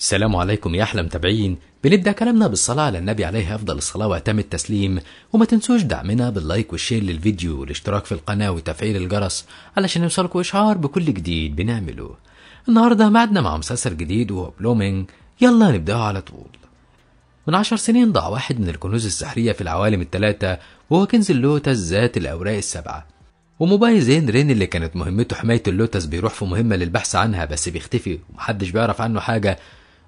السلام عليكم يا أحلى متابعين بنبدأ كلامنا بالصلاة على النبي عليه أفضل الصلاة وأتم التسليم وما تنسوش دعمنا باللايك والشير للفيديو والاشتراك في القناة وتفعيل الجرس علشان يوصلكوا إشعار بكل جديد بنعمله النهاردة معدنا مع مسلسل جديد وهو بلومينج يلا نبدأه على طول من عشر سنين ضاع واحد من الكنوز السحرية في العوالم الثلاثة وهو كنز اللوتس ذات الأوراق السبعة وموباي زين رين اللي كانت مهمته حماية اللوتس بيروح في مهمة للبحث عنها بس بيختفي ومحدش بيعرف عنه حاجة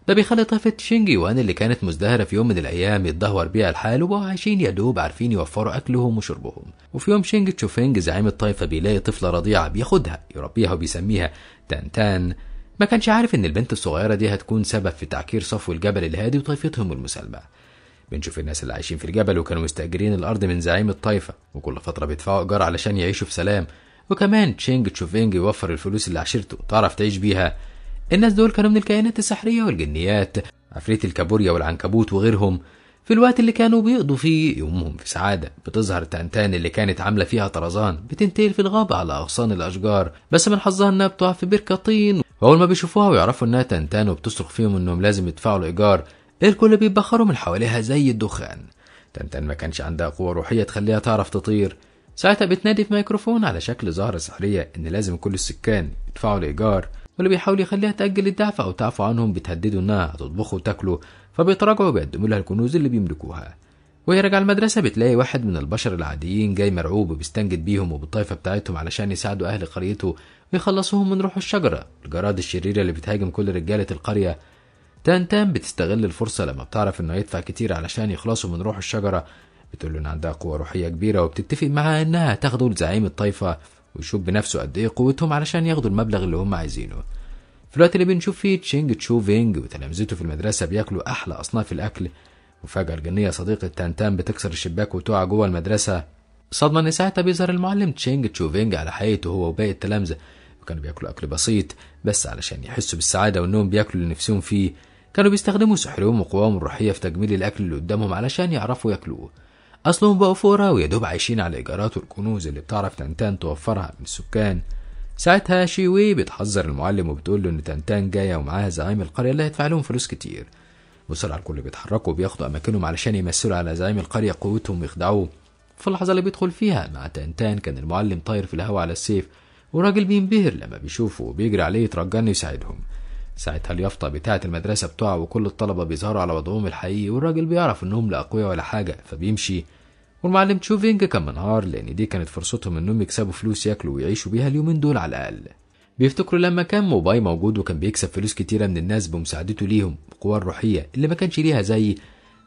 ده بيخلي طائفة شينجي وان اللي كانت مزدهرة في يوم من الأيام يتدهور بيها الحال وبقوا عايشين يا دوب عارفين يوفروا أكلهم وشربهم وفي يوم شينج تشوفينج زعيم الطائفة بيلاقي طفلة رضيعة بياخدها يربيها وبيسميها تان تان. ما كانش عارف إن البنت الصغيرة دي هتكون سبب في تعكير صفو الجبل الهادي وطائفتهم المسالمة بنشوف الناس اللي عايشين في الجبل وكانوا مستأجرين الأرض من زعيم الطائفة وكل فترة بيدفعوا إيجار علشان يعيشوا في سلام وكمان تشينج تشوفينج يوفر الفلوس اللي عشيرته تعرف تعيش بيها الناس دول كانوا من الكائنات السحرية والجنيات عفريت الكابوريا والعنكبوت وغيرهم في الوقت اللي كانوا بيقضوا فيه يومهم في سعادة بتظهر تانتان اللي كانت عاملة فيها طرزان بتنتقل في الغابة على أغصان الأشجار بس من حظها إنها بتقع في بركة طين وأول ما بيشوفوها ويعرفوا إنها تانتان وبتصرخ فيهم إنهم لازم يدفعوا الإيجار الكل بيتبخروا من حواليها زي الدخان تانتان ما كانش عندها قوة روحية تخليها تعرف تطير ساعتها بتنادي في ميكروفون على شكل زهرة سحرية إن لازم كل السكان يدفعوا الإيجار واللي بيحاول يخليها تأجل الدفع أو تعفو عنهم بتهددوا إنها هتطبخه وتاكله فبيتراجعوا بيقدموا لها الكنوز اللي بيملكوها وهي راجعة المدرسة بتلاقي واحد من البشر العاديين جاي مرعوب وبيستنجد بيهم وبالطائفة بتاعتهم علشان يساعدوا أهل قريته ويخلصوهم من روح الشجرة الجراد الشريرة اللي بتهاجم كل رجالة القرية تان تان بتستغل الفرصة لما بتعرف إنه يدفع كتير علشان يخلصوا من روح الشجرة بتقول له إن عندها قوة روحية كبيرة وبتتفق معاه إنها تاخده لزعيم الطائفة ويشوف بنفسه قد ايه قوتهم علشان ياخدوا المبلغ اللي هم عايزينه في الوقت اللي بنشوف فيه تشينج تشو فينج وتلامذته في المدرسة بياكلوا أحلى أصناف الأكل وفجأة الجنية صديقة تانتان بتكسر الشباك وتقع جوه المدرسة صدمة إن ساعتها بيظهر المعلم تشينج تشو فينج على حقيقته هو وباقي التلامذة وكانوا بياكلوا أكل بسيط بس علشان يحسوا بالسعادة وإنهم بياكلوا اللي نفسهم فيه كانوا بيستخدموا سحرهم وقواهم الروحية في تجميل الأكل اللي قدامهم علشان يعرفوا ياكلوه أصلهم بقوا فقراء ويدوب عايشين على إيجارات والكنوز اللي بتعرف تنتان توفرها من السكان ساعتها شيوي بتحذر المعلم وبتقول له إن تنتان جاية ومعاها زعيم القرية اللي هيدفع لهم فلوس كتير بسرعة الكل بيتحركوا وبياخدوا أماكنهم علشان يمثلوا على زعيم القرية قوتهم ويخدعوه في اللحظة اللي بيدخل فيها مع تنتان كان المعلم طاير في الهواء على السيف والراجل بينبهر لما بيشوفه وبيجري عليه يترجن يساعدهم ساعتها اليافطة بتاعة المدرسة بتوعه وكل الطلبة بيظهروا على وضعهم الحقيقي والراجل بيعرف إنهم لا أقوياء ولا حاجة فبيمشي والمعلم تشوفينج كان منهار لأن دي كانت فرصتهم إنهم يكسبوا فلوس ياكلوا ويعيشوا بيها اليومين دول على الأقل بيفتكروا لما كان موباي موجود وكان بيكسب فلوس كتيرة من الناس بمساعدته ليهم بقوى الروحية اللي ما كانش ليها زي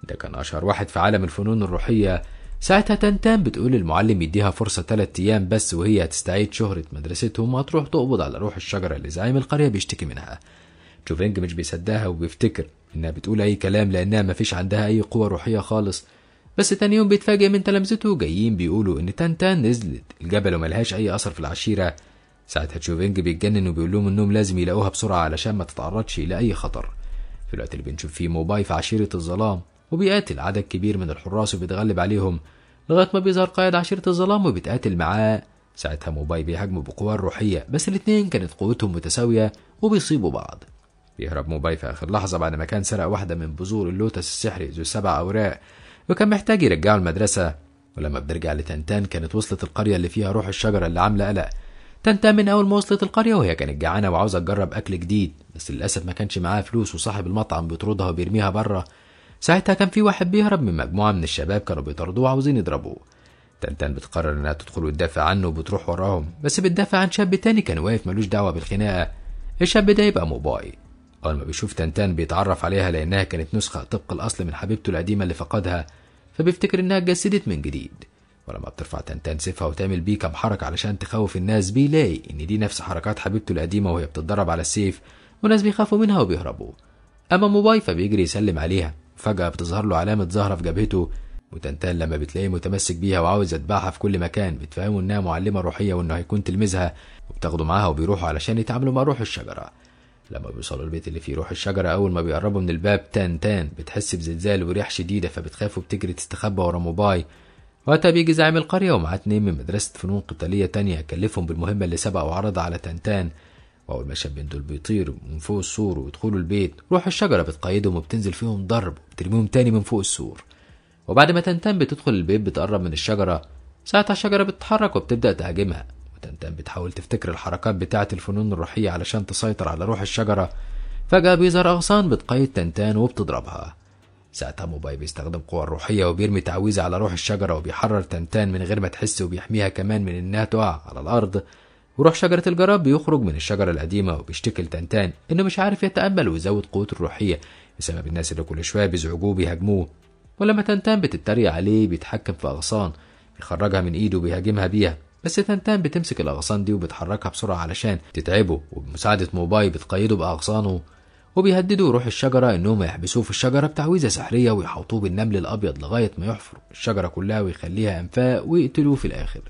ده كان أشهر واحد في عالم الفنون الروحية ساعتها تنتان بتقول المعلم يديها فرصة تلات أيام بس وهي هتستعيد شهرة مدرستهم وهتروح تقبض على روح الشجرة اللي زعيم القرية بيشتكي منها جوفينج مش بيصدقها وبيفتكر انها بتقول اي كلام لانها مفيش عندها اي قوة روحية خالص بس تاني يوم بيتفاجئ من تلامذته جايين بيقولوا ان تان تان نزلت الجبل وملهاش اي اثر في العشيرة ساعتها جوفينج بيتجنن وبيقول لهم انهم لازم يلاقوها بسرعة علشان ما تتعرضش لاي خطر في الوقت اللي بنشوف فيه موباي في عشيرة الظلام وبيقاتل عدد كبير من الحراس وبيتغلب عليهم لغاية ما بيظهر قائد عشيرة الظلام وبيتقاتل معاه ساعتها موباي بيهاجمه بقوة روحية بس الاتنين كانت قوتهم متساوية وبيصيبوا بعض بيهرب موباي في آخر لحظة بعد ما كان سرق واحدة من بذور اللوتس السحري ذو سبع أوراق وكان محتاج يرجعه المدرسة ولما بنرجع لتنتان كانت وصلت القرية اللي فيها روح الشجرة اللي عاملة قلق تنتان من أول ما وصلت القرية وهي كانت جعانة وعاوزة تجرب أكل جديد بس للأسف ما كانش معاها فلوس وصاحب المطعم بيطردها وبيرميها بره ساعتها كان في واحد بيهرب من مجموعة من الشباب كانوا بيطردوه وعاوزين يضربوه تنتان بتقرر انها تدخل وتدافع عنه وبتروح وراهم بس بتدافع عن شاب تاني كان واقف ملوش دعوه بالخناقه الشاب ده يبقى موباي أول ما بيشوف تنتان بيتعرف عليها لأنها كانت نسخة طبق الأصل من حبيبته القديمة اللي فقدها فبيفتكر إنها اتجسدت من جديد ولما بترفع تنتان سيفها وتعمل بيه كام حركة علشان تخوف الناس بيلاقي إن دي نفس حركات حبيبته القديمة وهي بتتدرب على السيف وناس بيخافوا منها وبيهربوا أما موباي فبيجري يسلم عليها فجأة بتظهر له علامة زهرة في جبهته وتنتان لما بتلاقيه متمسك بيها وعاوز يتبعها في كل مكان بتفهمه إنها معلمة روحية وإنه هيكون تلميذها وبتاخده معاها وبيروحوا علشان يتعاملوا مع روح الشجرة لما بيوصلوا البيت اللي فيه روح الشجرة أول ما بيقربوا من الباب تان تان بتحس بزلزال وريح شديدة فبتخاف وبتجري تستخبى ورا موباي وقتها بيجي زعيم القرية ومعاه اتنين من مدرسة فنون قتالية تانية كلفهم بالمهمة اللي سبق وعرضها على تان تان وأول ما الشابين دول بيطيروا من فوق السور ويدخلوا البيت روح الشجرة بتقيدهم وبتنزل فيهم ضرب وبترميهم تاني من فوق السور وبعد ما تان تان بتدخل البيت بتقرب من الشجرة ساعتها الشجرة بتتحرك وبتبدأ تهاجمها انت بتحاول تفتكر الحركات بتاعة الفنون الروحية علشان تسيطر على روح الشجرة فجأة بيظهر أغصان بتقيد تنتان وبتضربها ساعتها موباي بيستخدم قوة الروحية وبيرمي تعويذة على روح الشجرة وبيحرر تنتان من غير ما تحس وبيحميها كمان من إنها تقع على الأرض وروح شجرة الجراب بيخرج من الشجرة القديمة وبيشتكي لتنتان إنه مش عارف يتأمل ويزود قوته الروحية بسبب الناس اللي كل شوية بيزعجوه وبيهاجموه ولما تنتان بتتريق عليه بيتحكم في أغصان بيخرجها من إيده وبيهاجمها بيها بس تنتان بتمسك الأغصان دي وبتحركها بسرعة علشان تتعبه وبمساعدة موباي بتقيده بأغصانه وبيهددوا روح الشجرة إنهم يحبسوه في الشجرة بتعويذة سحرية ويحوطوه بالنمل الأبيض لغاية ما يحفر الشجرة كلها ويخليها أنفاق ويقتلوه في الآخر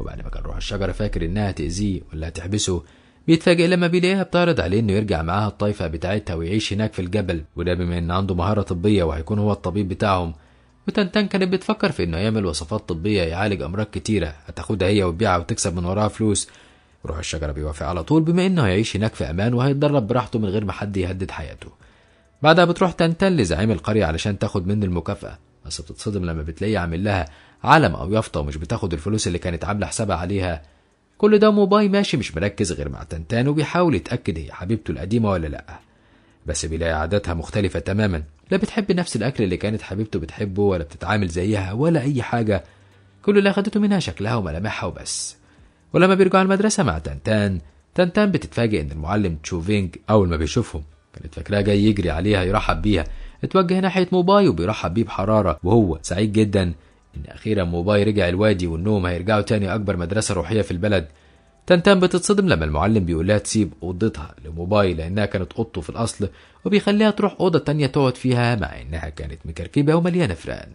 وبعد ما كان روح الشجرة فاكر إنها تأذيه ولا هتحبسه بيتفاجئ لما بيلاقيها بتعرض عليه إنه يرجع معاها الطايفة بتاعتها ويعيش هناك في الجبل وده بما إن عنده مهارة طبية وهيكون هو الطبيب بتاعهم وتنتن كانت بتفكر في انه يعمل وصفات طبيه يعالج امراض كتيره هتاخدها هي وتبيعها وتكسب من وراها فلوس روح الشجره بيوافق على طول بما انه هيعيش هناك في امان وهيتدرب براحته من غير ما حد يهدد حياته بعدها بتروح تنتن لزعيم القريه علشان تاخد منه المكافاه بس بتتصدم لما بتلاقيه عامل لها علم او يافطه ومش بتاخد الفلوس اللي كانت عامله حسابها عليها كل ده موباي ماشي مش مركز غير مع تنتان وبيحاول يتاكد هي حبيبته القديمه ولا لا بس بيلاقي عاداتها مختلفة تماما لا بتحب نفس الأكل اللي كانت حبيبته بتحبه ولا بتتعامل زيها ولا أي حاجة كل اللي أخدته منها شكلها وملامحها وبس ولما بيرجعوا المدرسة مع تنتان تنتان بتتفاجئ إن المعلم تشوفينج أول ما بيشوفهم كانت فاكراه جاي يجري عليها يرحب بيها اتوجه ناحية موباي وبيرحب بيه بحرارة وهو سعيد جدا إن أخيرا موباي رجع الوادي وإنهم هيرجعوا تاني أكبر مدرسة روحية في البلد تنتان بتتصدم لما المعلم بيقول لها تسيب اوضتها لموبايل لانها كانت اوضته في الاصل وبيخليها تروح اوضه تانية تقعد فيها مع انها كانت مكركبه ومليانه فران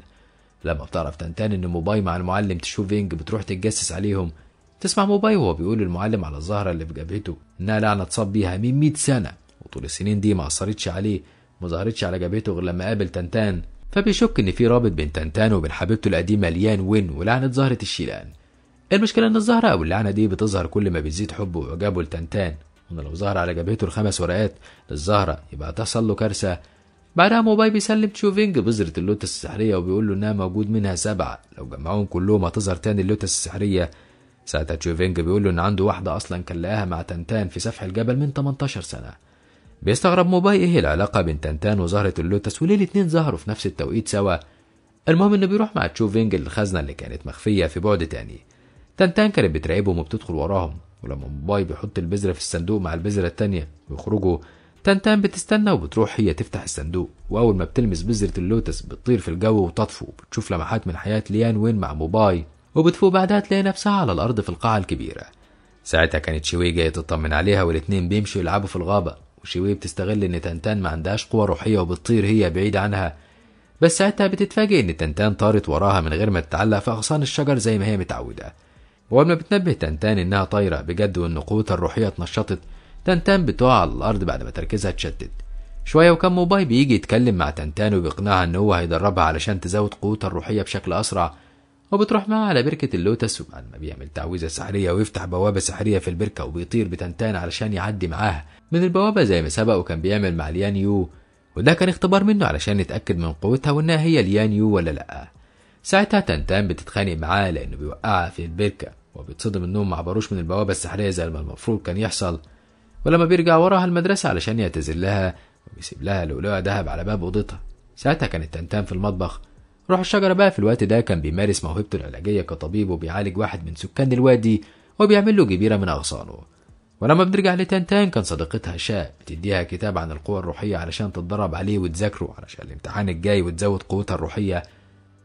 لما بتعرف تنتان ان موباي مع المعلم تشوفينج بتروح تتجسس عليهم تسمع موباي وهو بيقول للمعلم على الزهره اللي في جبهته انها لعنه اتصاب بيها من 100 سنه وطول السنين دي ما اثرتش عليه ما ظهرتش على جبهته غير لما قابل تنتان فبيشك ان في رابط بين تنتان وبين حبيبته القديمه ليان وين ولعنه زهره الشيلان المشكلة إن الزهرة أو اللعنة دي بتظهر كل ما بتزيد حبه وإعجابه لتنتان وإن لو ظهر على جبهته الخمس ورقات للزهرة يبقى تحصل له كارثة بعدها موباي بيسلم تشوفينج بذرة اللوتس السحرية وبيقول له إنها موجود منها سبعة لو جمعوهم كلهم هتظهر تاني اللوتس السحرية ساعتها تشوفينج بيقول له إن عنده واحدة أصلا كان لاقاها مع تنتان في سفح الجبل من 18 سنة بيستغرب موباي إيه العلاقة بين تنتان وزهرة اللوتس وليه الاتنين ظهروا في نفس التوقيت سوا المهم إنه بيروح مع تشوفينج الخزنة اللي كانت مخفية في بعد تاني تنتان كانت بتراقبهم وبتدخل وراهم ولما باباي بيحط البذرة في الصندوق مع البذرة التانية ويخرجوا تنتان بتستنى وبتروح هي تفتح الصندوق وأول ما بتلمس بذرة اللوتس بتطير في الجو وتطفو وبتشوف لمحات من حياة ليان وين مع موباي وبتفوق بعدها تلاقي نفسها على الأرض في القاعة الكبيرة ساعتها كانت شوي جاية تطمن عليها والاتنين بيمشوا يلعبوا في الغابة وشوي بتستغل إن تنتان ما عندهاش قوة روحية وبتطير هي بعيد عنها بس ساعتها بتتفاجئ إن تنتان طارت وراها من غير ما تتعلق في أغصان الشجر زي ما هي متعودة وقبل ما بتنبه تنتان إنها طايرة بجد وإن قوتها الروحية اتنشطت تنتان بتقع على الأرض بعد ما تركيزها اتشتت شوية وكان موباي بيجي يتكلم مع تنتان وبيقنعها إن هو هيدربها علشان تزود قوتها الروحية بشكل أسرع وبتروح معاه على بركة اللوتس وبعد ما بيعمل تعويذة سحرية ويفتح بوابة سحرية في البركة وبيطير بتنتان علشان يعدي معاها من البوابة زي ما سبق وكان بيعمل مع ليان يو وده كان اختبار منه علشان يتأكد من قوتها وإنها هي ليان يو ولا لأ ساعتها تنتان بتتخانق معاه لأنه بيوقعها في البركة وبيتصدم انهم ما عبروش من البوابه السحريه زي ما المفروض كان يحصل ولما بيرجع وراها المدرسه علشان يعتذر لها وبيسيب لها لؤلؤه ذهب على باب اوضتها ساعتها كانت تنتان في المطبخ روح الشجره بقى في الوقت ده كان بيمارس موهبته العلاجيه كطبيب وبيعالج واحد من سكان الوادي وبيعمل له جبيره من اغصانه ولما بنرجع لتنتان كان صديقتها شاء بتديها كتاب عن القوى الروحية علشان تتدرب عليه وتذاكره علشان الامتحان الجاي وتزود قوتها الروحية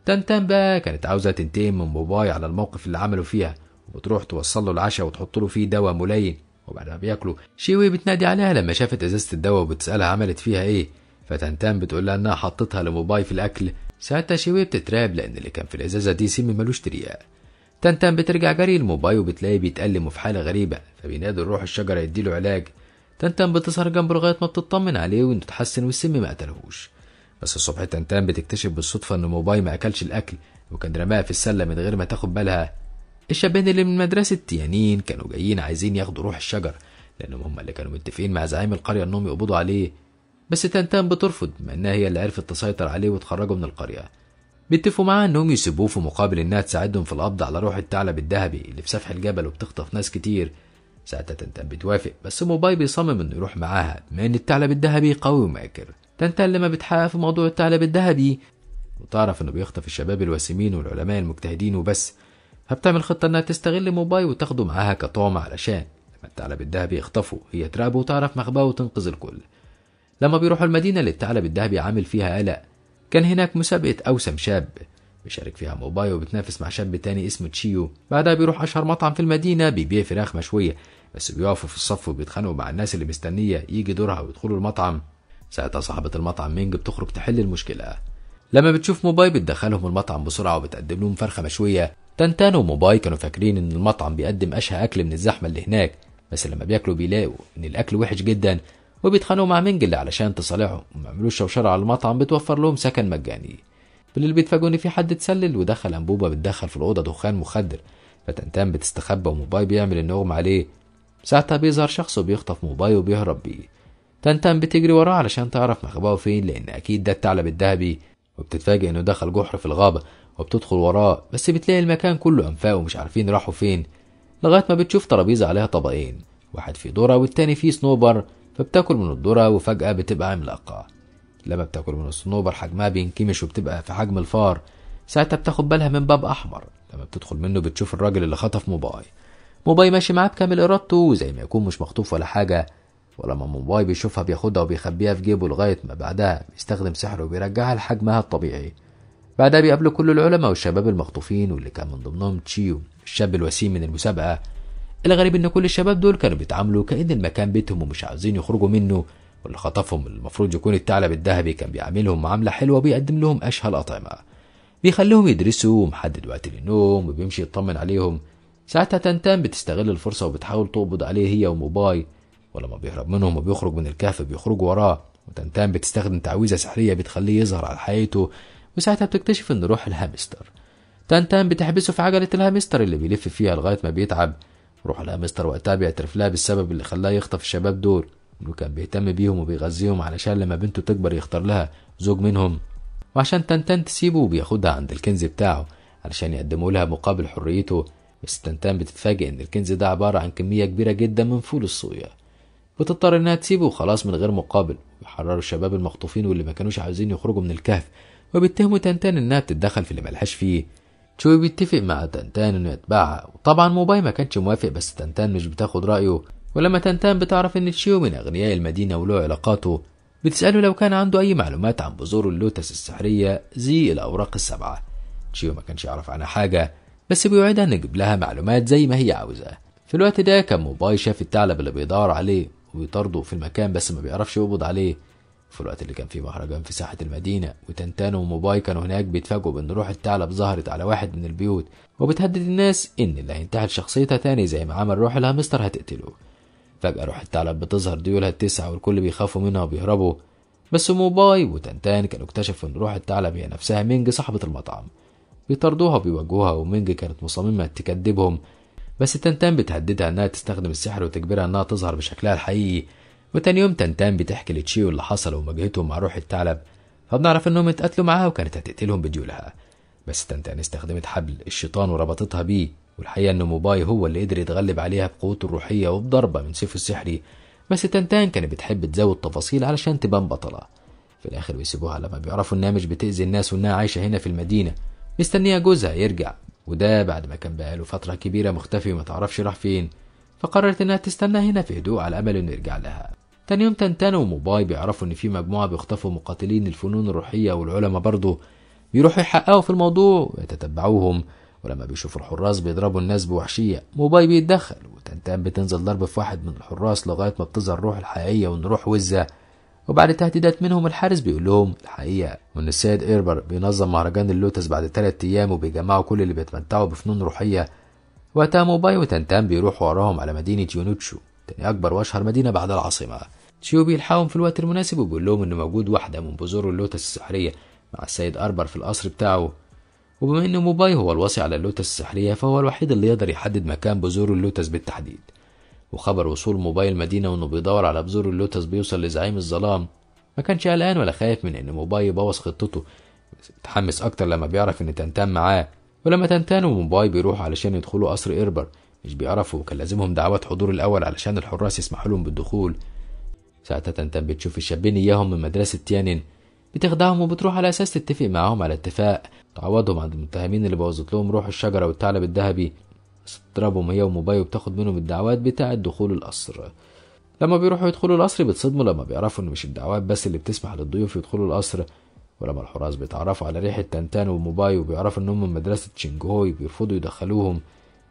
تنتان بقى كانت عاوزة تنتقم من باباي على الموقف اللي عمله فيها وتروح توصل له العشاء وتحط له فيه دواء ملين وبعد ما بياكله شيوي بتنادي عليها لما شافت ازازه الدواء وبتسالها عملت فيها ايه فتنتان بتقول لها انها حطتها لموباي في الاكل ساعتها شيوي بتتراب لان اللي كان في الازازه دي سم ملوش ترياق تنتان بترجع جري الموباي وبتلاقيه بيتألم وفي حاله غريبه فبينادي روح الشجره يديله علاج تنتان بتسهر جنبه لغايه ما بتطمن عليه وانه اتحسن والسم ما قتلهوش بس الصبح تنتان بتكتشف بالصدفه ان موباي ما اكلش الاكل وكان رماها في السله من غير ما تاخد بالها الشبان اللي من مدرسة تيانين كانوا جايين عايزين ياخدوا روح الشجر لأنهم هم اللي كانوا متفقين مع زعيم القرية إنهم يقبضوا عليه بس تنتان بترفض بما إنها هي اللي عرفت تسيطر عليه وتخرجه من القرية بيتفقوا معاها إنهم يسيبوه في مقابل إنها تساعدهم في القبض على روح الثعلب الذهبي اللي في سفح الجبل وبتخطف ناس كتير ساعتها تنتان بتوافق بس موباي بيصمم إنه يروح معاها بما إن الثعلب الذهبي قوي وماكر تنتان لما بتحقق في موضوع الثعلب الذهبي وتعرف إنه بيخطف الشباب الوسيمين والعلماء المجتهدين وبس فبتعمل خطة انها تستغل موباي وتاخده معاها كطعم علشان لما الثعلب الذهبي يخطفه هي تراقبه وتعرف مخباه وتنقذ الكل لما بيروحوا المدينة اللي الثعلب الذهبي عامل فيها قلق كان هناك مسابقة أوسم شاب بيشارك فيها موباي وبتنافس مع شاب تاني اسمه تشيو بعدها بيروح أشهر مطعم في المدينة بيبيع فراخ مشوية بس بيقفوا في الصف وبيتخانقوا مع الناس اللي مستنية يجي دورها ويدخلوا المطعم ساعتها صاحبة المطعم مينج بتخرج تحل المشكلة لما بتشوف موباي بتدخلهم المطعم بسرعة وبتقدم لهم فرخة مشوية تنتان وموباي كانوا فاكرين ان المطعم بيقدم اشهى اكل من الزحمه اللي هناك بس لما بياكلوا بيلاقوا ان الاكل وحش جدا وبيتخانقوا مع منجل علشان تصالحهم وما يعملوش شوشره على المطعم بتوفر لهم سكن مجاني اللي بيتفاجئوا ان في حد اتسلل ودخل انبوبه بتدخل في الاوضه دخان مخدر فتنتان بتستخبى وموباي بيعمل النغم عليه ساعتها بيظهر شخص وبيخطف موباي وبيهرب بيه تنتان بتجري وراه علشان تعرف مخبأه فين لأن أكيد ده الثعلب الذهبي وبتتفاجئ إنه دخل جحر في الغابة وبتدخل وراه بس بتلاقي المكان كله أنفاق ومش عارفين راحوا فين لغاية ما بتشوف ترابيزة عليها طبقين واحد فيه دره والتاني فيه صنوبر فبتاكل من الدره وفجأة بتبقى عملاقة لما بتاكل من الصنوبر حجمها بينكمش وبتبقى في حجم الفار ساعتها بتاخد بالها من باب أحمر لما بتدخل منه بتشوف الراجل اللي خطف موباي موباي ماشي معاه بكامل إرادته زي ما يكون مش مخطوف ولا حاجة ولما موباي بيشوفها بياخدها وبيخبيها في جيبه لغاية ما بعدها بيستخدم سحره وبيرجعها لحجمها الطبيعي بعدها بيقابلوا كل العلماء والشباب المخطوفين واللي كان من ضمنهم تشيو الشاب الوسيم من المسابقة الغريب ان كل الشباب دول كانوا بيتعاملوا كأن المكان بيتهم ومش عاوزين يخرجوا منه واللي خطفهم المفروض يكون الثعلب الذهبي كان بيعاملهم معاملة حلوة وبيقدم لهم أشهى الأطعمة بيخليهم يدرسوا ومحدد وقت للنوم وبيمشي يطمن عليهم ساعتها تنتان بتستغل الفرصة وبتحاول تقبض عليه هي وموباي ولما بيهرب منهم وبيخرج من الكهف بيخرجوا وراه وتنتان بتستخدم تعويذة سحرية بتخليه يظهر على حياته وساعتها بتكتشف إن روح الهامستر تانتان بتحبسه في عجلة الهامستر اللي بيلف فيها لغاية ما بيتعب روح الهامستر وقتها بيعترف لها بالسبب اللي خلاه يخطف الشباب دول إنه كان بيهتم بيهم وبيغذيهم علشان لما بنته تكبر يختار لها زوج منهم وعشان تانتان تسيبه وبياخدها عند الكنز بتاعه علشان يقدموا لها مقابل حريته بس تنتان بتتفاجئ إن الكنز ده عبارة عن كمية كبيرة جدا من فول الصويا بتضطر إنها تسيبه وخلاص من غير مقابل ويحرروا الشباب المخطوفين واللي ما كانوش عاوزين يخرجوا من الكهف وبيتهموا تنتان انها بتتدخل في اللي ملهاش فيه تشوي بيتفق مع تنتان انه يتبعها وطبعا موباي ما كانش موافق بس تنتان مش بتاخد رايه ولما تنتان بتعرف ان تشيو من اغنياء المدينه وله علاقاته بتساله لو كان عنده اي معلومات عن بذور اللوتس السحريه زي الاوراق السبعه تشيو ما كانش يعرف عنها حاجه بس بيوعدها ان يجيب لها معلومات زي ما هي عاوزه في الوقت ده كان موباي شاف الثعلب اللي بيدور عليه وبيطرده في المكان بس ما بيعرفش يقبض عليه في الوقت اللي كان فيه مهرجان في ساحة المدينة وتنتان وموباي كانوا هناك بيتفاجئوا بإن روح الثعلب ظهرت على واحد من البيوت وبتهدد الناس إن اللي هينتحل شخصيتها تاني زي ما عمل روح الهامستر هتقتله فجأة روح الثعلب بتظهر ديولها التسعة والكل بيخافوا منها وبيهربوا بس موباي وتنتان كانوا اكتشفوا إن روح الثعلب هي نفسها مينج صاحبة المطعم بيطردوها وبيواجهوها ومينج كانت مصممة تكذبهم بس تنتان بتهددها إنها تستخدم السحر وتجبرها إنها تظهر بشكلها الحقيقي وتاني يوم تنتان بتحكي لتشيو اللي حصل ومواجهتهم مع روح الثعلب فبنعرف انهم اتقتلوا معاها وكانت هتقتلهم بديولها بس تنتان استخدمت حبل الشيطان وربطتها بيه والحقيقة ان موباي هو اللي قدر يتغلب عليها بقوته الروحية وبضربة من سيفه السحري بس تنتان كانت بتحب تزود تفاصيل علشان تبان بطلة في الآخر بيسيبوها لما بيعرفوا إنها مش بتأذي الناس وإنها عايشة هنا في المدينة مستنية جوزها يرجع وده بعد ما كان بقاله فترة كبيرة مختفي وما تعرفش راح فين فقررت إنها تستنى هنا في هدوء على أمل إنه يرجع لها تاني يوم تنتن وموباي بيعرفوا ان في مجموعه بيخطفوا مقاتلين الفنون الروحيه والعلماء برضه بيروحوا يحققوا في الموضوع ويتتبعوهم ولما بيشوفوا الحراس بيضربوا الناس بوحشيه موباي بيتدخل وتنتان بتنزل ضرب في واحد من الحراس لغايه ما بتظهر الروح الحقيقيه وان روح وزه وبعد تهديدات منهم الحارس بيقول لهم الحقيقه وان السيد ايربر بينظم مهرجان اللوتس بعد ثلاث ايام وبيجمعوا كل اللي بيتمتعوا بفنون روحيه وقتها موباي وتنتان بيروحوا وراهم على مدينه يونوتشو تاني أكبر وأشهر مدينة بعد العاصمة تشيو بيلحقهم في الوقت المناسب وبيقول لهم إنه موجود واحدة من بذور اللوتس السحرية مع السيد أربر في القصر بتاعه وبما إن موباي هو الوصي على اللوتس السحرية فهو الوحيد اللي يقدر يحدد مكان بذور اللوتس بالتحديد وخبر وصول موباي المدينة وإنه بيدور على بذور اللوتس بيوصل لزعيم الظلام ما كانش قلقان ولا خايف من إن موباي يبوظ خطته اتحمس أكتر لما بيعرف إن تنتان معاه ولما تنتان وموباي بيروحوا علشان يدخلوا قصر إربر مش بيعرفوا كان لازمهم دعوات حضور الأول علشان الحراس يسمحوا لهم بالدخول ساعتها انت بتشوف الشابين إياهم من مدرسة تيانين بتخدعهم وبتروح على أساس تتفق معاهم على اتفاق تعوضهم عند المتهمين اللي بوظت لهم روح الشجرة والثعلب الذهبي بس تضربهم هي وموباي وبتاخد منهم الدعوات بتاعة دخول القصر لما بيروحوا يدخلوا القصر بيتصدموا لما بيعرفوا إن مش الدعوات بس اللي بتسمح للضيوف يدخلوا القصر ولما الحراس بيتعرفوا على ريحة تنتان وموباي وبيعرفوا إنهم من مدرسة شينجوي بيرفضوا يدخلوهم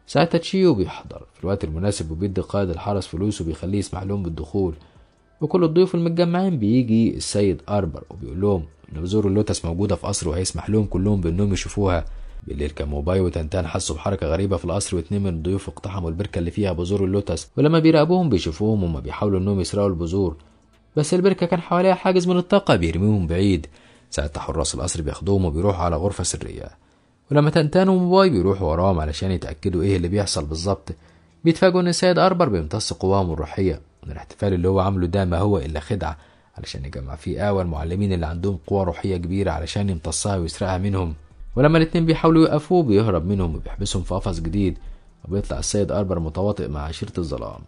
ساعتها تشيو بيحضر في الوقت المناسب وبيدي قائد الحرس فلوسه وبيخليه يسمح لهم بالدخول وكل الضيوف المتجمعين بيجي السيد أربر وبيقول لهم إن بذور اللوتس موجودة في قصر وهيسمح لهم كلهم بإنهم يشوفوها بالليل كان موباي وتنتان حسوا بحركة غريبة في القصر واتنين من الضيوف اقتحموا البركة اللي فيها بذور اللوتس ولما بيراقبوهم بيشوفوهم وما بيحاولوا إنهم يسرقوا البذور بس البركة كان حواليها حاجز من الطاقة بيرميهم بعيد ساعتها حراس القصر بياخدوهم وبيروحوا على غرفة سرية ولما تنتان وموباي بيروحوا وراهم علشان يتأكدوا إيه اللي بيحصل بالظبط بيتفاجئوا إن السيد أربر بيمتص قواهم الروحية وان الاحتفال اللي هو عامله ده ما هو إلا خدعة علشان يجمع فيه قوى المعلمين اللي عندهم قوة روحية كبيرة علشان يمتصها ويسرقها منهم ولما الاتنين بيحاولوا يوقفوه بيهرب منهم وبيحبسهم في قفص جديد وبيطلع السيد أربر متواطئ مع عشيرة الظلام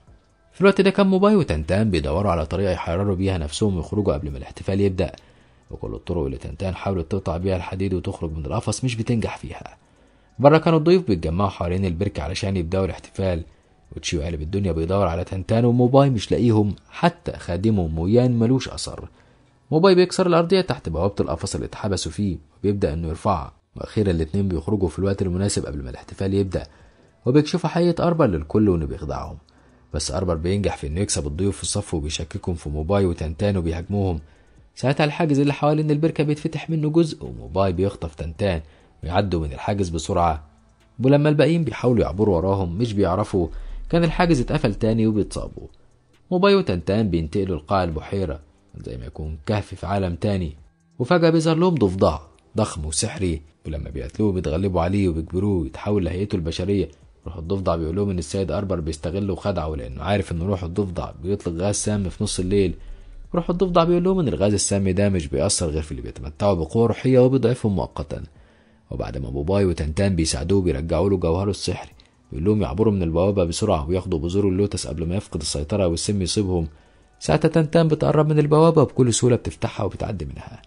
في الوقت ده كان موباي وتنتان بيدوروا على طريقة يحرروا بيها نفسهم ويخرجوا قبل ما الاحتفال يبدأ وكل الطرق اللي تنتان حاولت تقطع بيها الحديد وتخرج من القفص مش بتنجح فيها بره كانوا الضيوف بيتجمعوا حوالين البركة علشان يبدأوا الاحتفال وتشيو قالب الدنيا بيدور على تنتان وموباي مش لاقيهم حتى خادمه مويان ملوش أثر موباي بيكسر الأرضية تحت بوابة القفص اللي اتحبسوا فيه وبيبدأ إنه يرفعها وأخيرا الاتنين بيخرجوا في الوقت المناسب قبل ما الاحتفال يبدأ وبيكشفوا حقيقة أربر للكل وإنه بيخدعهم بس أربر بينجح في إنه يكسب الضيوف في الصف وبيشككهم في موباي وتنتان وبيهاجموهم ساعتها الحاجز اللي حوالين البركة بيتفتح منه جزء وموباي بيخطف تنتان ويعدوا من الحاجز بسرعة ولما الباقيين بيحاولوا يعبروا وراهم مش بيعرفوا كان الحاجز اتقفل تاني وبيتصابوا موباي وتنتان بينتقلوا لقاع البحيرة زي ما يكون كهف في عالم تاني وفجأة بيظهر لهم ضفدع ضخم وسحري ولما بيقتلوه بيتغلبوا عليه وبيجبروه يتحول لهيئته البشرية روح الضفدع بيقول لهم ان السيد اربر بيستغله وخدعه لانه عارف ان روح الضفدع بيطلق غاز سام في نص الليل روح الضفدع بيقول لهم إن الغاز السامي ده مش بيأثر غير في اللي بيتمتعوا بقوة روحية وبيضعفهم مؤقتا وبعد ما بوباي وتنتان بيساعدوه بيرجعوا له جوهره السحري بيقول لهم يعبروا من البوابة بسرعة وياخدوا بذور اللوتس قبل ما يفقد السيطرة والسم يصيبهم ساعتها تنتان بتقرب من البوابة وبكل سهولة بتفتحها وبتعدي منها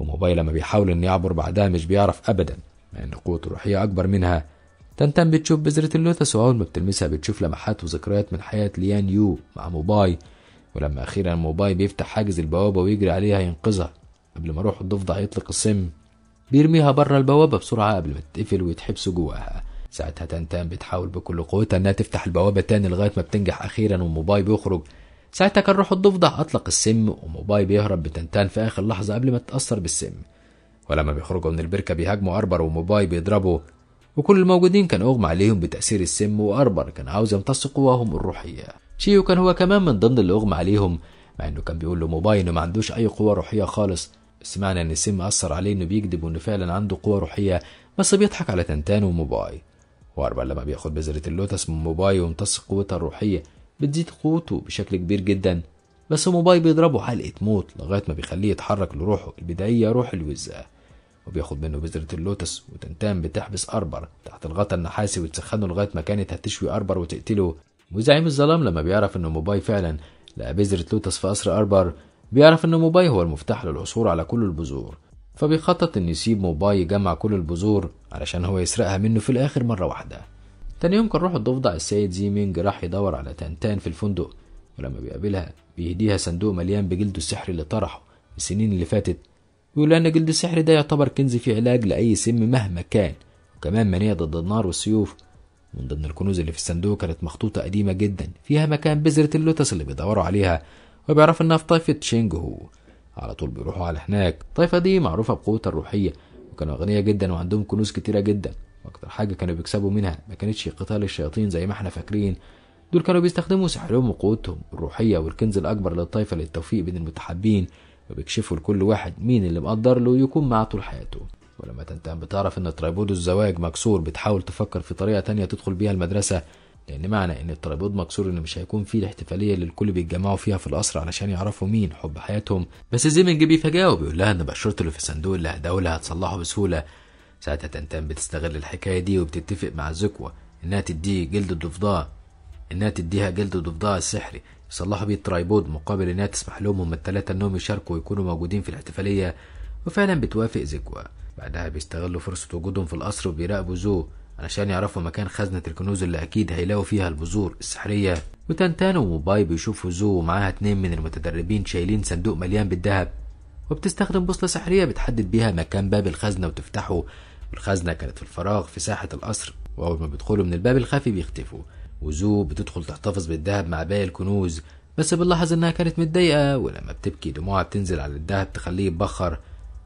وموباي لما بيحاول إنه يعبر بعدها مش بيعرف أبدا مع إن قوته الروحية أكبر منها تنتان بتشوف بذرة اللوتس وأول ما بتلمسها بتشوف لمحات وذكريات من حياة ليان يو مع موباي ولما اخيرا موباي بيفتح حاجز البوابه ويجري عليها ينقذها قبل ما روح الضفدع يطلق السم بيرميها بره البوابه بسرعه قبل ما تتقفل ويتحبسوا جواها ساعتها تنتان بتحاول بكل قوتها انها تفتح البوابه تاني لغايه ما بتنجح اخيرا وموباي بيخرج ساعتها كان روح الضفدع اطلق السم وموباي بيهرب بتنتان في اخر لحظه قبل ما تتاثر بالسم ولما بيخرجوا من البركه بيهاجموا اربر وموباي بيضربه وكل الموجودين كان اغمى عليهم بتاثير السم واربر كان عاوز يمتص قواهم الروحيه تشيو كان هو كمان من ضمن اللي اغمى عليهم مع انه كان بيقول موباي انه ما عندوش اي قوه روحيه خالص سمعنا ان سيم اثر عليه انه بيكذب وانه فعلا عنده قوه روحيه بس بيضحك على تنتان وموباي واربع لما بياخد بذرة اللوتس من موباي ويمتص قوتها الروحية بتزيد قوته بشكل كبير جدا بس موباي بيضربه حلقة موت لغاية ما بيخليه يتحرك لروحه البدائية روح الوزة وبياخد منه بذرة اللوتس وتنتان بتحبس أربر تحت الغطا النحاسي وتسخنه لغاية ما كانت هتشوي أربر وتقتله وزعيم الظلام لما بيعرف ان موباي فعلا لقى بذرة لوتس في قصر أربر بيعرف ان موباي هو المفتاح للعثور على كل البذور فبيخطط ان يسيب موباي يجمع كل البذور علشان هو يسرقها منه في الاخر مرة واحدة تاني يوم كان روح الضفدع السيد زيمينج راح يدور على تانتان في الفندق ولما بيقابلها بيهديها صندوق مليان بجلده السحري اللي طرحه السنين اللي فاتت ويقول ان جلد السحر ده يعتبر كنز فيه علاج لاي سم مهما كان وكمان منية ضد النار والسيوف من ضمن الكنوز اللي في الصندوق كانت مخطوطة قديمة جدا فيها مكان بذرة اللوتس اللي بيدوروا عليها وبيعرفوا إنها في طائفة تشينج هو على طول بيروحوا على هناك الطائفة دي معروفة بقوتها الروحية وكانوا أغنياء جدا وعندهم كنوز كتيرة جدا وأكتر حاجة كانوا بيكسبوا منها ما كانتش قتال الشياطين زي ما احنا فاكرين دول كانوا بيستخدموا سحرهم وقوتهم الروحية والكنز الأكبر للطائفة للتوفيق بين المتحابين وبيكشفوا لكل واحد مين اللي مقدر له يكون معاه طول حياته ولما تنتهي بتعرف ان الترايبود الزواج مكسور بتحاول تفكر في طريقه تانية تدخل بيها المدرسه لان معنى ان الترايبود مكسور ان مش هيكون فيه الاحتفاليه اللي الكل بيتجمعوا فيها في القصر علشان يعرفوا مين حب حياتهم بس زيمنج بيفاجئها وبيقول لها ان بشرته اللي في الصندوق اللي لها هتصلحه بسهوله ساعتها تنتان بتستغل الحكايه دي وبتتفق مع زكوة انها تديه جلد الضفدع انها تديها جلد الضفدع السحري يصلحوا بيه الترايبود مقابل انها تسمح لهم هم الثلاثه انهم يشاركوا ويكونوا موجودين في الاحتفاليه وفعلا بتوافق زكوة بعدها بيستغلوا فرصة وجودهم في القصر وبيراقبوا زو علشان يعرفوا مكان خزنة الكنوز اللي أكيد هيلاقوا فيها البذور السحرية وتنتان وموباي بيشوفوا زو ومعاها اتنين من المتدربين شايلين صندوق مليان بالذهب وبتستخدم بوصلة سحرية بتحدد بيها مكان باب الخزنة وتفتحه والخزنة كانت في الفراغ في ساحة القصر وأول ما بيدخلوا من الباب الخفي بيختفوا وزو بتدخل تحتفظ بالذهب مع باقي الكنوز بس بنلاحظ إنها كانت متضايقة ولما بتبكي دموعها بتنزل على الذهب تخليه يتبخر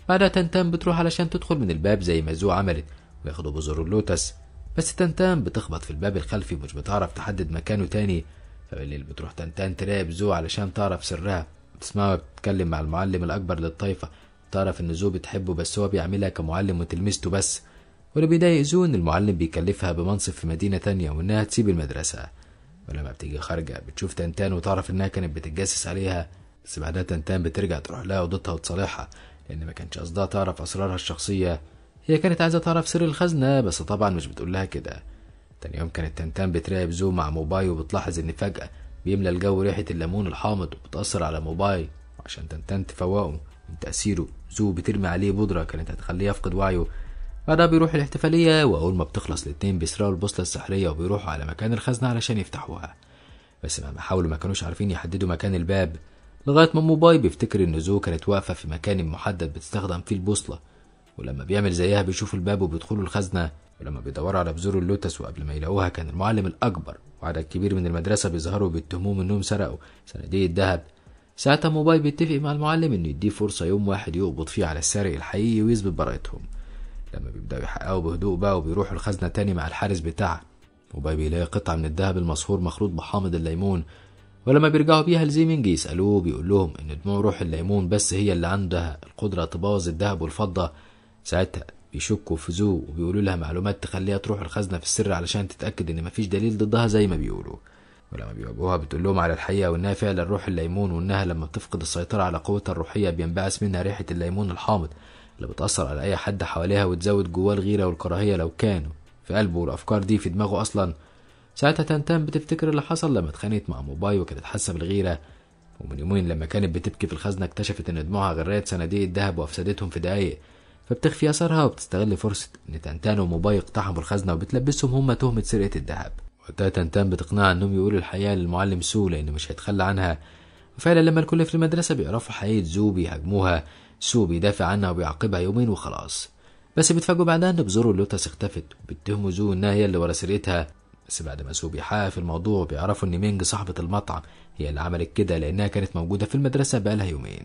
بعدها تنتان بتروح علشان تدخل من الباب زي ما زو عملت وياخدوا بزر اللوتس بس تنتان بتخبط في الباب الخلفي ومش بتعرف تحدد مكانه تاني فبالليل بتروح تنتان تراقب زو علشان تعرف سرها بتسمعها بتتكلم مع المعلم الأكبر للطايفة تعرف إن زو بتحبه بس هو بيعملها كمعلم وتلميذته بس واللي بيضايق زو إن المعلم بيكلفها بمنصب في مدينة تانية وإنها تسيب المدرسة ولما بتيجي خارجة بتشوف تنتان وتعرف إنها كانت بتتجسس عليها بس بعدها تنتان بترجع تروح لها وضدها وتصالحها لأن ما كانش قصدها تعرف أسرارها الشخصية هي كانت عايزة تعرف سر الخزنة بس طبعا مش بتقول لها كده تاني يوم كانت تمتم بتراقب زو مع موباي وبتلاحظ إن فجأة بيملى الجو ريحة الليمون الحامض وبتأثر على موباي عشان تنتن تفوقه من تأثيره زو بترمي عليه بودرة كانت هتخليه يفقد وعيه بعدها بيروح الاحتفالية وأول ما بتخلص الاتنين بيسرقوا البوصلة السحرية وبيروحوا على مكان الخزنة علشان يفتحوها بس مهما حاولوا ما كانوش عارفين يحددوا مكان الباب لغاية ما موباي بيفتكر إن زو كانت واقفة في مكان محدد بتستخدم فيه البوصلة ولما بيعمل زيها بيشوف الباب وبيدخلوا الخزنة ولما بيدوروا على بذور اللوتس وقبل ما يلاقوها كان المعلم الأكبر وعدد كبير من المدرسة بيظهروا بيتهموهم إنهم سرقوا صناديق الذهب ساعتها موباي بيتفق مع المعلم إنه يديه فرصة يوم واحد يقبض فيه على السارق الحقيقي ويثبت براءتهم لما بيبدأوا يحققوا بهدوء بقى وبيروحوا الخزنة تاني مع الحارس بتاعها موباي بيلاقي قطعة من الذهب المصهور مخلوط بحامض الليمون ولما بيرجعوا بيها لزيمنج يسألوه بيقول لهم إن دموع روح الليمون بس هي اللي عندها القدرة تبوظ الذهب والفضة ساعتها بيشكوا في زو وبيقولوا لها معلومات تخليها تروح الخزنة في السر علشان تتأكد إن مفيش دليل ضدها زي ما بيقولوا ولما بيواجهوها بتقول لهم على الحقيقة وإنها فعلا روح الليمون وإنها لما بتفقد السيطرة على قوتها الروحية بينبعث منها ريحة الليمون الحامض اللي بتأثر على أي حد حواليها وتزود جواه الغيرة والكراهية لو كانوا في قلبه والأفكار دي في دماغه أصلا ساعتها تنتان بتفتكر اللي حصل لما اتخانقت مع موباي وكانت حاسه بالغيره ومن يومين لما كانت بتبكي في الخزنه اكتشفت ان دموعها غرقت صناديق الذهب وافسدتهم في دقايق فبتخفي اثرها وبتستغل فرصه ان تنتان وموباي اقتحموا الخزنه وبتلبسهم هما تهمه سرقه الذهب وقتها تنتان بتقنعها انهم يقولوا الحقيقه للمعلم سو لانه مش هيتخلى عنها وفعلا لما الكل في المدرسه بيعرفوا حقيقه زو بيهاجموها سو بيدافع عنها وبيعاقبها يومين وخلاص بس بيتفاجئوا بعدها ان بذور اللوتس اختفت وبيتهموا زو انها هي اللي ورا سرقتها بس بعد ما سو بيحقق في الموضوع بيعرفوا إن مينج صاحبة المطعم هي اللي عملت كده لأنها كانت موجودة في المدرسة بقالها يومين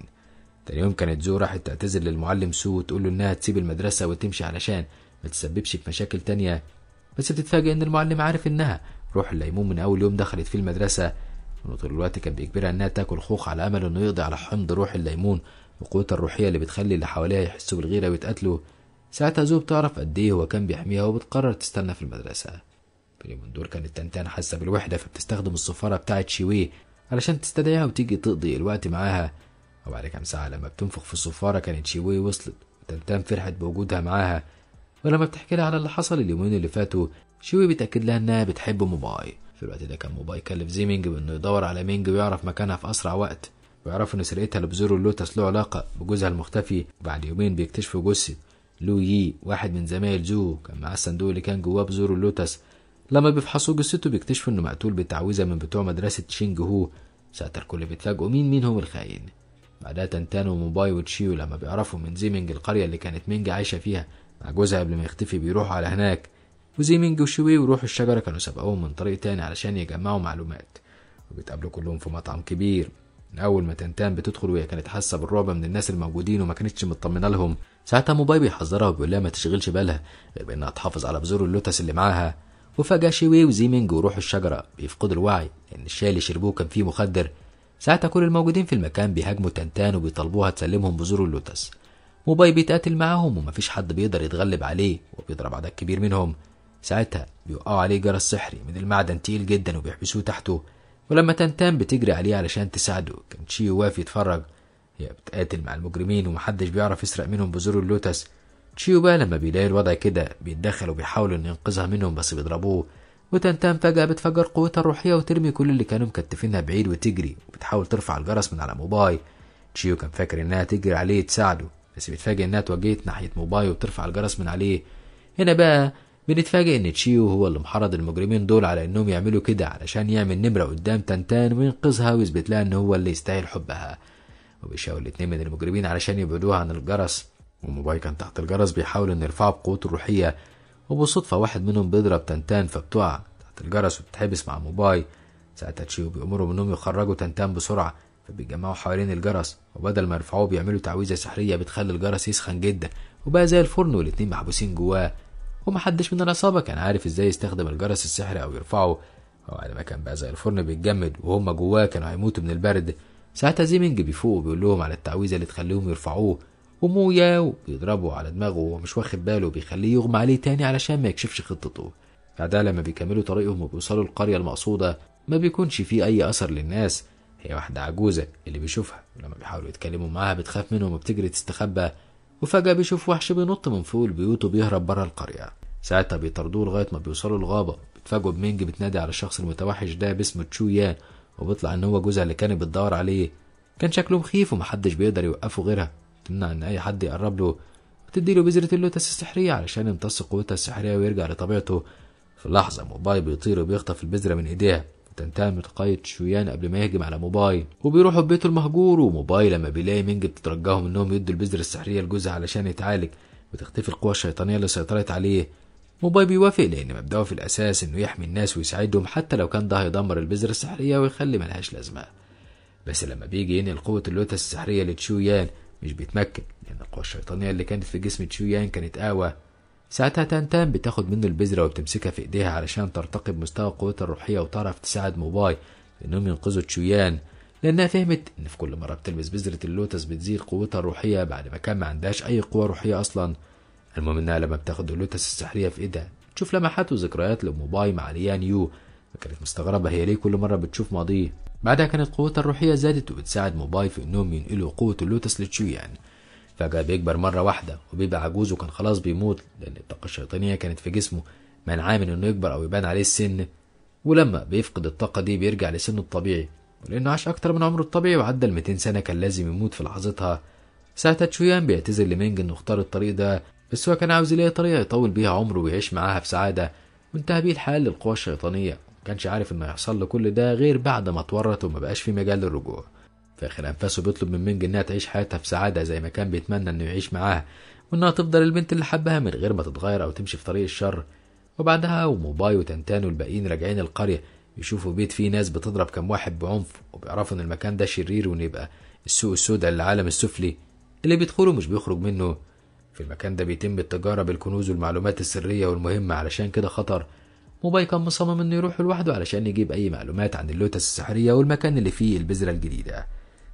تاني يوم كانت زو راحت تعتذر للمعلم سو وتقول له إنها تسيب المدرسة وتمشي علشان ما تسببش في مشاكل تانية بس بتتفاجئ إن المعلم عارف إنها روح الليمون من أول يوم دخلت في المدرسة وطول طول الوقت كان بيجبرها إنها تاكل خوخ على أمل إنه يقضي على حمض روح الليمون وقوتها الروحية اللي بتخلي اللي حواليها يحسوا بالغيرة ويتقاتلوا ساعتها زو بتعرف قد إيه هو كان بيحميها وبتقرر تستنى في المدرسة اليومين كانت تنتان حاسة بالوحدة فبتستخدم الصفارة بتاعت شويه علشان تستدعيها وتيجي تقضي الوقت معاها وبعد كام ساعة لما بتنفخ في الصفارة كانت شويه وصلت وتنتان فرحت بوجودها معاها ولما بتحكي لها على اللي حصل اليومين اللي فاتوا شوي بتأكد لها إنها بتحب موباي في الوقت ده كان موباي كلف زيمينج بإنه يدور على مينج ويعرف مكانها في أسرع وقت ويعرف إن سرقتها لبزور اللوتس له علاقة بجوزها المختفي وبعد يومين بيكتشفوا جثة لو يي واحد من زمايل زو كان معاه الصندوق اللي كان جواه بزور اللوتس لما بيفحصوا جثته بيكتشفوا انه مقتول بتعويذه من بتوع مدرسه شينج هو ساعتها الكل بيتفاجئوا مين مينهم الخاين بعدها تنتان وموباي وتشيو لما بيعرفوا من زيمينج القريه اللي كانت مينج عايشه فيها مع جوزها قبل ما يختفي بيروحوا على هناك وزيمينج وشوي وروح الشجره كانوا سبقوهم من طريق تاني علشان يجمعوا معلومات وبيتقابلوا كلهم في مطعم كبير من اول ما تنتان بتدخل وهي كانت حاسه بالرعب من الناس الموجودين وما كانتش مطمنه لهم ساعتها موباي بيحذرها وبيقول لها ما تشغلش بالها غير بانها تحافظ على بذور اللوتس اللي معاها وفجأة شوي وزيمينج وروح الشجرة بيفقدوا الوعي لأن الشاي اللي شربوه كان فيه مخدر ساعتها كل الموجودين في المكان بيهاجموا تنتان وبيطلبوها تسلمهم بذور اللوتس موباي بيتقاتل معاهم ومفيش حد بيقدر يتغلب عليه وبيضرب عدد كبير منهم ساعتها بيوقعوا عليه جرس سحري من المعدن تقيل جدا وبيحبسوه تحته ولما تنتان بتجري عليه علشان تساعده كان شيو واقف يتفرج هي بتقاتل مع المجرمين ومحدش بيعرف يسرق منهم بذور اللوتس تشيوبا لما بيلاقي الوضع كده بيتدخل وبيحاول إنه ينقذها منهم بس بيضربوه وتنتان فجأة بتفجر قوتها الروحية وترمي كل اللي كانوا مكتفينها بعيد وتجري وبتحاول ترفع الجرس من على موباي تشيو كان فاكر إنها تجري عليه تساعده بس بيتفاجئ إنها اتوجهت ناحية موباي وبترفع الجرس من عليه هنا بقى بنتفاجئ إن تشيو هو اللي محرض المجرمين دول على إنهم يعملوا كده علشان يعمل نمرة قدام تنتان وينقذها ويثبت لها إن هو اللي يستاهل حبها وبيشاور الاتنين من المجرمين علشان يبعدوها عن الجرس وموبايل كان تحت الجرس بيحاول إنه يرفعه بقوته الروحية وبالصدفة واحد منهم بيضرب تنتان فبتقع تحت الجرس وبتتحبس مع موباي ساعتها تشيو بيأمرهم إنهم يخرجوا تنتان بسرعة فبيجمعوا حوالين الجرس وبدل ما يرفعوه بيعملوا تعويذة سحرية بتخلي الجرس يسخن جدا وبقى زي الفرن والاتنين محبوسين جواه ومحدش من العصابة كان عارف ازاي يستخدم الجرس السحري أو يرفعه وبعد ما كان بقى زي الفرن بيتجمد وهم جواه كانوا هيموتوا من البرد ساعتها زيمينج بيفوق وبيقول لهم على التعويذة اللي تخليهم يرفعوه ومويا بيضربه على دماغه وهو مش واخد باله بيخليه يغمى عليه تاني علشان ما يكشفش خطته بعدها لما بيكملوا طريقهم وبيوصلوا القرية المقصودة ما بيكونش فيه أي أثر للناس هي واحدة عجوزة اللي بيشوفها ولما بيحاولوا يتكلموا معاها بتخاف منهم وبتجري تستخبى وفجأة بيشوف وحش بينط من فوق البيوت وبيهرب بره القرية ساعتها بيطاردوه لغاية ما بيوصلوا الغابة بيتفاجئوا بمينج بتنادي على الشخص المتوحش ده باسم يان وبيطلع إن هو جوزها اللي كانت بتدور عليه كان شكله مخيف ومحدش بيقدر يوقفه غيرها تمنع إن أي حد يقرب له وتدي له بذرة اللوتس السحرية علشان يمتص قوتها السحرية ويرجع لطبيعته في اللحظة موباي بيطير وبيخطف البذرة من إيديها وتنتهي قاية شويان قبل ما يهجم على موباي وبيروحوا ببيته المهجور وموباي لما بيلاقي مينج بتترجاهم إنهم يدوا البذرة السحرية لجوزها علشان يتعالج وتختفي القوى الشيطانية اللي سيطرت عليه موباي بيوافق لأن مبدأه في الأساس إنه يحمي الناس ويساعدهم حتى لو كان ده هيدمر البذرة السحرية ويخلي ملهاش لازمة بس لما بيجي ينقل قوة اللوتس السحرية لتشويان مش بيتمكن لأن القوة الشيطانية اللي كانت في جسم تشويان يعني كانت أقوى ساعتها تانتان بتاخد منه البذرة وبتمسكها في إيديها علشان ترتقي بمستوى قوتها الروحية وتعرف تساعد موباي إنهم ينقذوا تشويان لأنها فهمت إن في كل مرة بتلمس بذرة اللوتس بتزيد قوتها الروحية بعد ما كان ما عندهاش أي قوة روحية أصلا المهم إنها لما بتاخد اللوتس السحرية في إيدها تشوف لمحات وذكريات لموباي مع ليان يو فكانت مستغربة هي ليه كل مرة بتشوف ماضيه بعدها كانت قوته الروحية زادت وبتساعد موباي في انهم ينقلوا قوة اللوتس لتشويان فجأة بيكبر مرة واحدة وبيبقى عجوز وكان خلاص بيموت لأن الطاقة الشيطانية كانت في جسمه منعاه من انه يكبر او يبان عليه السن ولما بيفقد الطاقة دي بيرجع لسنه الطبيعي ولأنه عاش أكتر من عمره الطبيعي وعدى ال 200 سنة كان لازم يموت في لحظتها ساعتها تشويان بيعتذر لمينج انه اختار الطريق ده بس هو كان عاوز يلاقي طريقة يطول بيها عمره ويعيش معاها في سعاده وانتهى بيه الحال للقوى الشيطانية كانش عارف انه هيحصل له كل ده غير بعد ما اتورط وما بقاش في مجال للرجوع في اخر انفاسه بيطلب من مينج انها تعيش حياتها في سعاده زي ما كان بيتمنى انه يعيش معاها وانها تفضل البنت اللي حبها من غير ما تتغير او تمشي في طريق الشر وبعدها وموباي وتنتان والباقيين راجعين القريه يشوفوا بيت فيه ناس بتضرب كم واحد بعنف وبيعرفوا ان المكان ده شرير وان يبقى السوق السوداء للعالم السفلي اللي بيدخله مش بيخرج منه في المكان ده بيتم التجارة بالكنوز والمعلومات السرية والمهمة علشان كده خطر موباي كان مصمم انه يروح لوحده علشان يجيب اي معلومات عن اللوتس السحريه والمكان اللي فيه البذره الجديده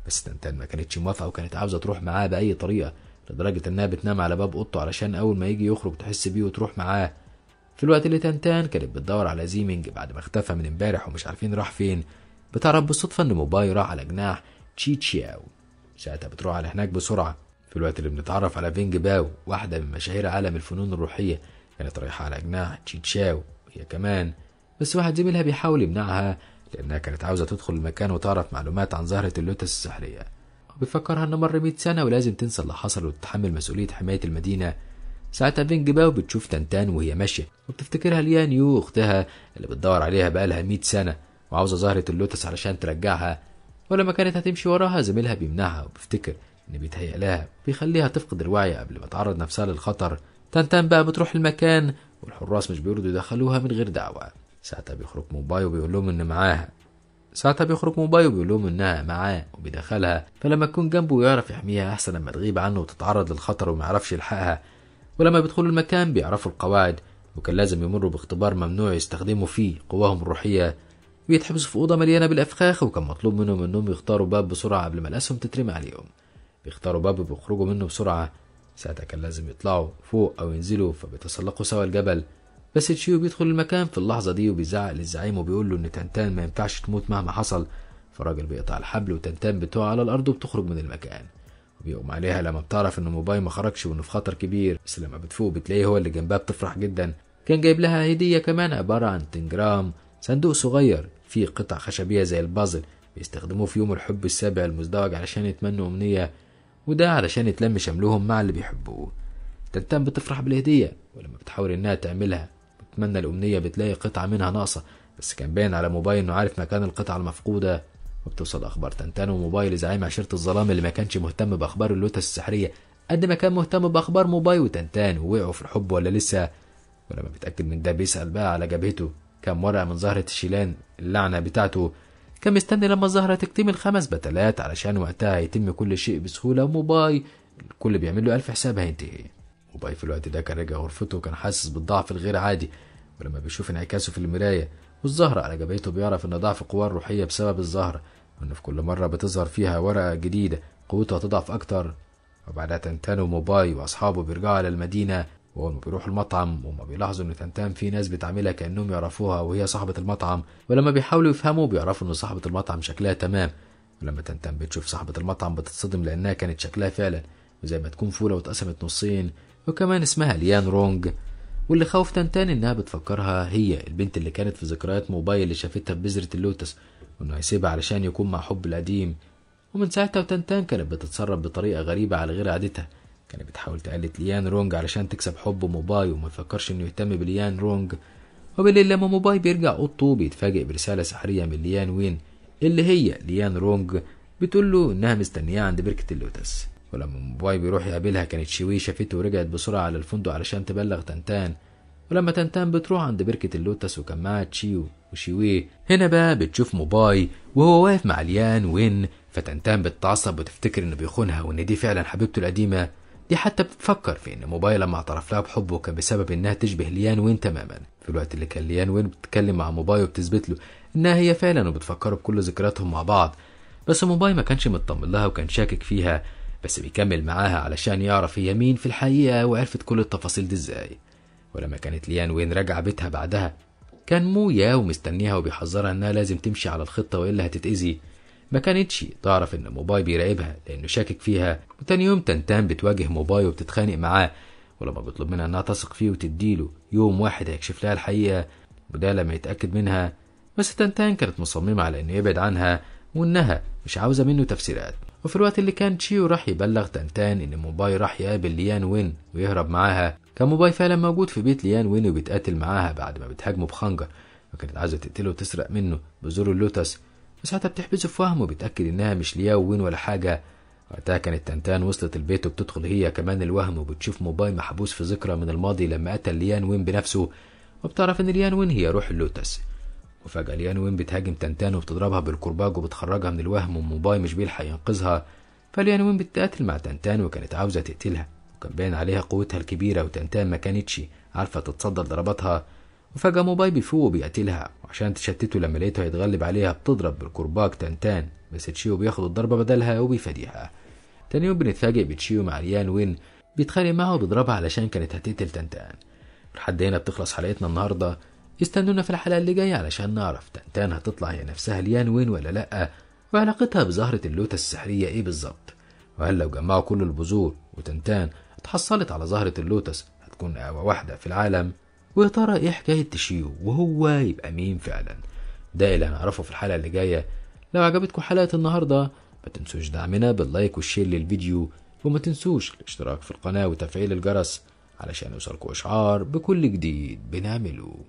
بس تنتان ما كانتش موافقه وكانت عاوزه تروح معاه باي طريقه لدرجه انها بتنام على باب اوضته علشان اول ما يجي يخرج تحس بيه وتروح معاه في الوقت اللي تنتان كانت بتدور على زيمينج بعد ما اختفى من امبارح ومش عارفين راح فين بتعرف بالصدفه ان موباي راح على جناح تشيتشياو ساعتها بتروح على هناك بسرعه في الوقت اللي بنتعرف على فينج باو واحده من مشاهير عالم الفنون الروحيه كانت رايحه على جناح تشيتشاو وهي كمان بس واحد زميلها بيحاول يمنعها لأنها كانت عاوزة تدخل المكان وتعرف معلومات عن زهرة اللوتس السحرية وبيفكرها إن مر 100 سنة ولازم تنسى اللي حصل وتتحمل مسؤولية حماية المدينة ساعتها بينج باو بتشوف تنتان وهي ماشية وبتفتكرها ليان يو أختها اللي بتدور عليها بقالها 100 سنة وعاوزة زهرة اللوتس علشان ترجعها ولما كانت هتمشي وراها زميلها بيمنعها وبيفتكر إن بيتهيأ لها بيخليها تفقد الوعي قبل ما تعرض نفسها للخطر تنتان بقى بتروح المكان والحراس مش بيرضوا يدخلوها من غير دعوة ساعتها بيخرج موباي وبيقول لهم إن معاها ساعتها بيخرج موباي وبيقول لهم إنها معاه وبيدخلها فلما تكون جنبه ويعرف يحميها أحسن لما تغيب عنه وتتعرض للخطر وما يعرفش يلحقها ولما بيدخلوا المكان بيعرفوا القواعد وكان لازم يمروا باختبار ممنوع يستخدموا فيه قواهم الروحية بيتحبسوا في أوضة مليانة بالأفخاخ وكان مطلوب منهم إنهم يختاروا باب بسرعة قبل ما الأسهم تترمي عليهم بيختاروا باب وبيخرجوا منه بسرعة ساعتها كان لازم يطلعوا فوق أو ينزلوا فبيتسلقوا سوا الجبل بس تشيو بيدخل المكان في اللحظة دي وبيزعق للزعيم وبيقول له إن تنتان ما ينفعش تموت مهما حصل فالراجل بيقطع الحبل وتنتان بتقع على الأرض وبتخرج من المكان وبيقوم عليها لما بتعرف إن موباي ما خرجش وإنه في خطر كبير بس لما بتفوق بتلاقيه هو اللي جنبها بتفرح جدا كان جايب لها هدية كمان عبارة عن تنجرام صندوق صغير فيه قطع خشبية زي البازل بيستخدموه في يوم الحب السابع المزدوج علشان يتمنوا أمنية وده علشان يتلم شملهم مع اللي بيحبوه تنتم بتفرح بالهدية ولما بتحاول إنها تعملها بتمنى الأمنية بتلاقي قطعة منها ناقصة بس كان باين على موبايل إنه عارف مكان القطعة المفقودة وبتوصل أخبار تنتان وموبايل زعيم عشيرة الظلام اللي ما كانش مهتم بأخبار اللوتس السحرية قد ما كان مهتم بأخبار موبايل وتنتان ووقعوا في الحب ولا لسه ولما بيتأكد من ده بيسأل بقى على جبهته كم ورقة من زهرة الشيلان اللعنة بتاعته كان مستني لما الزهرة تكتمل خمس بتلات علشان وقتها هيتم كل شيء بسهولة وموباي الكل بيعمل له ألف حساب هينتهي موباي في الوقت ده كان رجع غرفته وكان حاسس بالضعف الغير عادي ولما بيشوف انعكاسه في المراية والزهرة على جبهته بيعرف إن ضعف قواه الروحية بسبب الزهرة وإن في كل مرة بتظهر فيها ورقة جديدة قوتها تضعف أكتر وبعدها تنتنو موباي وأصحابه بيرجعوا على المدينة وهم بيروحوا المطعم وما بيلاحظوا ان تمتام في ناس بتعملها كانهم يعرفوها وهي صاحبه المطعم ولما بيحاولوا يفهموا بيعرفوا ان صاحبه المطعم شكلها تمام ولما تمتام بتشوف صاحبه المطعم بتتصدم لانها كانت شكلها فعلا وزي ما تكون فوله واتقسمت نصين وكمان اسمها ليان رونج واللي خوف تنتان انها بتفكرها هي البنت اللي كانت في ذكريات موبايل اللي شافتها في بذرة اللوتس وانه هيسيبها علشان يكون مع حب القديم ومن ساعتها وتنتان كانت بتتصرف بطريقة غريبة على غير عادتها كانت بتحاول تقلد ليان رونج علشان تكسب حب موباي وما تفكرش انه يهتم بليان رونج وبالليل لما موباي بيرجع اوضته بيتفاجئ برسالة سحرية من ليان وين اللي هي ليان رونج بتقول له انها مستنياه عند بركة اللوتس ولما موباي بيروح يقابلها كانت شوي شافته ورجعت بسرعة على الفندق علشان تبلغ تنتان ولما تنتان بتروح عند بركة اللوتس وكان معاها تشيو وشيوي هنا بقى بتشوف موباي وهو واقف مع ليان وين فتنتان بتتعصب وتفتكر انه بيخونها وان دي فعلا حبيبته القديمة دي حتى بتفكر في ان موبايل لما اعترف لها بحبه كان بسبب انها تشبه ليان وين تماما في الوقت اللي كان ليان وين بتتكلم مع موباي وبتثبت له انها هي فعلا وبتفكره بكل ذكرياتهم مع بعض بس موباي ما كانش مطمن لها وكان شاكك فيها بس بيكمل معاها علشان يعرف هي مين في الحقيقة وعرفت كل التفاصيل دي ازاي ولما كانت ليان وين راجعة بيتها بعدها كان مويا ومستنيها وبيحذرها انها لازم تمشي على الخطة والا هتتأذي ما كانتش تعرف ان موباي بيراقبها لانه شاكك فيها وتاني يوم تنتان بتواجه موباي وبتتخانق معاه ولما بيطلب منها انها تثق فيه وتديله يوم واحد هيكشف لها الحقيقه وده لما يتاكد منها بس تنتان كانت مصممه على انه يبعد عنها وانها مش عاوزه منه تفسيرات وفي الوقت اللي كان تشيو راح يبلغ تنتان ان موباي راح يقابل ليان وين ويهرب معاها كان موباي فعلا موجود في بيت ليان وين وبيتقاتل معاها بعد ما بتهاجمه بخنجر وكانت عايزه تقتله وتسرق منه بذور اللوتس وساعتها بتحبسه في وهم وبتأكد إنها مش ليا وين ولا حاجة وقتها كانت تنتان وصلت البيت وبتدخل هي كمان الوهم وبتشوف موبايل محبوس في ذكرى من الماضي لما قتل ليان وين بنفسه وبتعرف إن ليان وين هي روح اللوتس وفجأة ليان وين بتهاجم تنتان وبتضربها بالكرباج وبتخرجها من الوهم والموباي مش بيلحق ينقذها فليان وين بتقاتل مع تنتان وكانت عاوزة تقتلها وكان باين عليها قوتها الكبيرة وتنتان ما كانتش عارفة تتصدى لضرباتها وفجأة موباي بيفوق وبيقتلها وعشان تشتته لما لقيته هيتغلب عليها بتضرب بالكرباج تنتان بس تشيو بياخد الضربة بدلها وبيفاديها تاني يوم بنتفاجئ بتشيو مع ريان وين بيتخانق معاه وبيضربها علشان كانت هتقتل تنتان لحد هنا بتخلص حلقتنا النهاردة استنونا في الحلقة اللي جاية علشان نعرف تنتان هتطلع هي نفسها ليان وين ولا لأ وعلاقتها بزهرة اللوتة السحرية إيه بالظبط وهل لو جمعوا كل البذور وتنتان اتحصلت على زهرة اللوتس هتكون أقوى واحدة في العالم ويا ترى ايه حكاية تشيو وهو يبقى مين فعلا ده اللي هنعرفه في الحلقة اللي جاية لو عجبتكم حلقة النهاردة ما تنسوش دعمنا باللايك والشير للفيديو وما تنسوش الاشتراك في القناة وتفعيل الجرس علشان يوصلكوا إشعار بكل جديد بنعمله